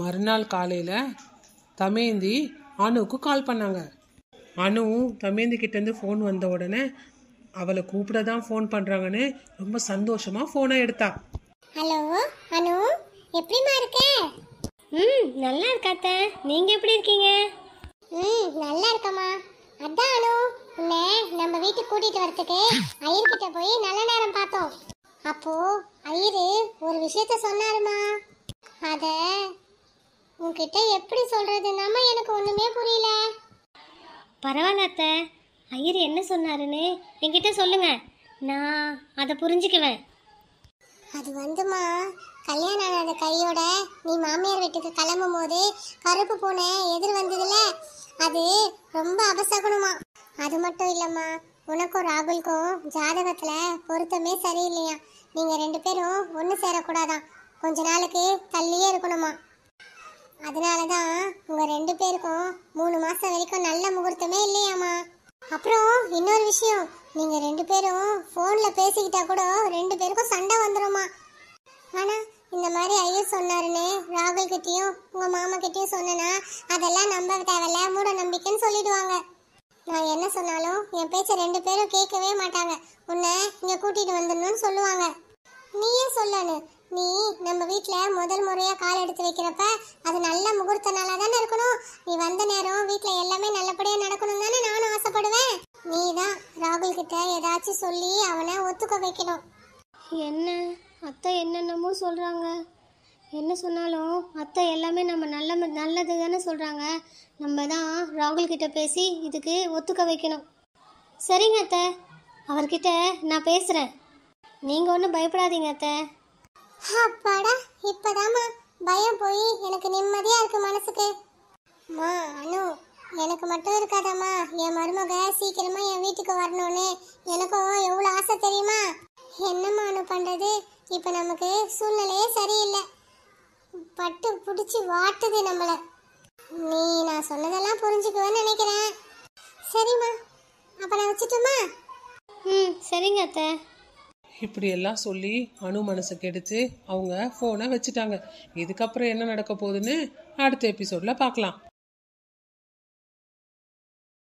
மறுநாள் காலையில் தமேந்தி அணுவுக்கு கால் பண்ணாங்க அனு தமேந்தி கிட்டேருந்து ஃபோன் வந்த உடனே அவளை கூப்பிட தான் ஃபோன் பண்ணுறாங்கன்னு ரொம்ப சந்தோஷமாக ஃபோனை எடுத்தா ஹலோ அனு எப்படிமா இருக்க ம் நல்லா இருக்காத்த நீங்கள் எப்படி இருக்கீங்க ம் நல்லா இருக்கம்மா அதான் அனு உன்னை நம்ம வீட்டுக்கு கூட்டிகிட்டு வரத்துக்கு அயிர்கிட்ட போய் நல்ல நேரம் பார்த்தோம் அப்போ ஐயரு ஒரு விஷயத்த சொன்னாருமா அத உன்கிட்ட எப்படி சொல்றதுன்னாமா எனக்கு ஒண்ணுமே புரியல பரவாயில்ல அத்தை ஐயர் என்ன சொன்னாருன்னு என்கிட்ட சொல்லுங்க நான் அதை புரிஞ்சுக்குவேன் அது வந்துமா கல்யாணம் ஆகாத கையோட நீ மாமியார் வீட்டுக்கு கிளம்பும் போது கருப்பு பூனை எதிர் வந்ததுல அது ரொம்ப அபசகுணமா அது மட்டும் இல்லைம்மா உனக்கும் ராகுலுக்கும் ஜாதகத்தில் பொருத்தமே சரியில்லையா நீங்கள் ரெண்டு பேரும் ஒன்று சேரக்கூடாதான் கொஞ்ச நாளைக்கு தள்ளியே இருக்கணுமா அதனால தான் உங்கள் ரெண்டு பேருக்கும் மூணு மாதம் வரைக்கும் நல்ல முகூர்த்தமே இல்லையாம்மா அப்புறம் இன்னொரு விஷயம் நீங்கள் ரெண்டு பேரும் ஃபோனில் பேசிக்கிட்டா கூட ரெண்டு பேருக்கும் சண்டை வந்துடும்மா ஆனால் இந்த மாதிரி ஐயர் சொன்னாருன்னு ராகுல்கிட்டையும் உங்கள் மாமாக்கிட்டையும் சொன்னேன்னா அதெல்லாம் நம்ப தேவையில்ல மூட நம்பிக்கைன்னு சொல்லிடுவாங்க நான் என்ன சொன்னாலும் என் பேச்ச ரெண்டு பேரும் கேட்கவே மாட்டாங்க உன்னை இங்க கூட்டிகிட்டு வந்துடணும்னு சொல்லுவாங்க நீயே சொல்லணு நீ நம்ம வீட்டில் முதல் முறையாக கால் எடுத்து வைக்கிறப்ப அது நல்ல முகூர்த்த நாளாக தானே இருக்கணும் நீ வந்த நேரம் வீட்டில் எல்லாமே நல்லபடியாக நடக்கணும் தானே நானும் ஆசைப்படுவேன் நீ தான் ராகுல் கிட்ட ஏதாச்சும் சொல்லி அவனை ஒத்துக்க வைக்கணும் என்ன அத்தை என்னென்னமோ சொல்கிறாங்க என்ன சொன்னாலும் அத்தை எல்லாமே நம்ம நல்ல நல்லது தானே சொல்கிறாங்க நம்ம தான் ராகுல் கிட்ட பேசி இதுக்கு ஒத்துக்க வைக்கணும் சரிங்க அத்தை அவர்கிட்ட நான் பேசுகிறேன் நீங்கள் ஒன்றும் பயப்படாதீங்க அத்தை அப்பாடா இப்போதாம்மா பயம் போய் எனக்கு நிம்மதியாக இருக்கு மனசுக்கு அம்மா அனு எனக்கு மட்டும் இருக்காதாம்மா என் மருமக சீக்கிரமா என் வீட்டுக்கு வரணும்னு எனக்கும் எவ்வளோ ஆசை தெரியுமா என்னம்மா அனு பண்ணுறது இப்போ நமக்கு சூழ்நிலையே சரியில்லை மட்டும் பிடிச்சி வாட்டுது நம்மள நீ நான் சொன்னதெல்லாம் புரிஞ்சுக்குவேன்னு நினைக்கிறேன் சரிம்மா அப்ப நான் வச்சுட்டுமா ம் சரிங்க அத்தை இப்படியெல்லாம் சொல்லி அணு மனசு கெடுத்து அவங்க ஃபோனை வச்சுட்டாங்க இதுக்கப்புறம் என்ன நடக்க போகுதுன்னு அடுத்த எபிசோடில் பார்க்கலாம்